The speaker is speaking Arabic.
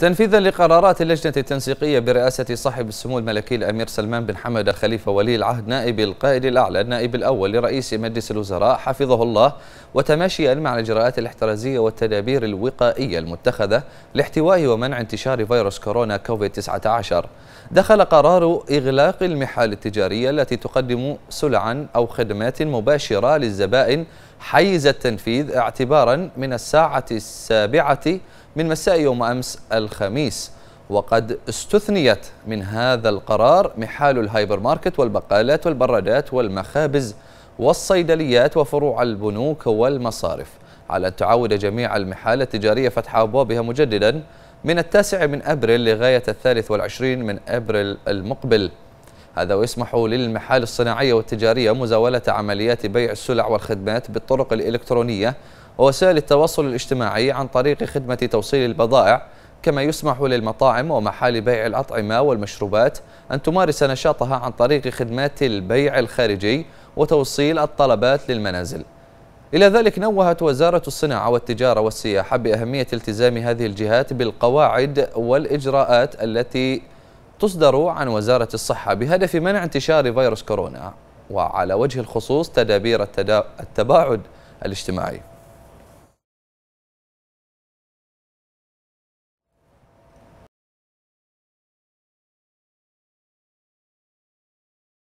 تنفيذا لقرارات اللجنة التنسيقية برئاسة صاحب السمو الملكي الأمير سلمان بن حمد الخليفة ولي العهد نائب القائد الأعلى النائب الأول لرئيس مجلس الوزراء حفظه الله وتماشيا مع الإجراءات الاحترازية والتدابير الوقائية المتخذة لاحتواء ومنع انتشار فيروس كورونا كوفيد 19 دخل قرار إغلاق المحال التجارية التي تقدم سلعا أو خدمات مباشرة للزبائن حيز التنفيذ اعتبارا من الساعة السابعة من مساء يوم أمس الخميس وقد استثنيت من هذا القرار محال الهايبر ماركت والبقالات والبرادات والمخابز والصيدليات وفروع البنوك والمصارف على أن تعود جميع المحال التجارية فتح أبوابها مجددا من التاسع من أبريل لغاية الثالث والعشرين من أبريل المقبل هذا ويسمح للمحال الصناعية والتجارية مزاولة عمليات بيع السلع والخدمات بالطرق الإلكترونية ووسائل التواصل الاجتماعي عن طريق خدمة توصيل البضائع كما يسمح للمطاعم ومحال بيع الأطعمة والمشروبات أن تمارس نشاطها عن طريق خدمات البيع الخارجي وتوصيل الطلبات للمنازل إلى ذلك نوهت وزارة الصناعة والتجارة والسياحة بأهمية التزام هذه الجهات بالقواعد والإجراءات التي تصدر عن وزارة الصحة بهدف منع انتشار فيروس كورونا وعلى وجه الخصوص تدابير التباعد الاجتماعي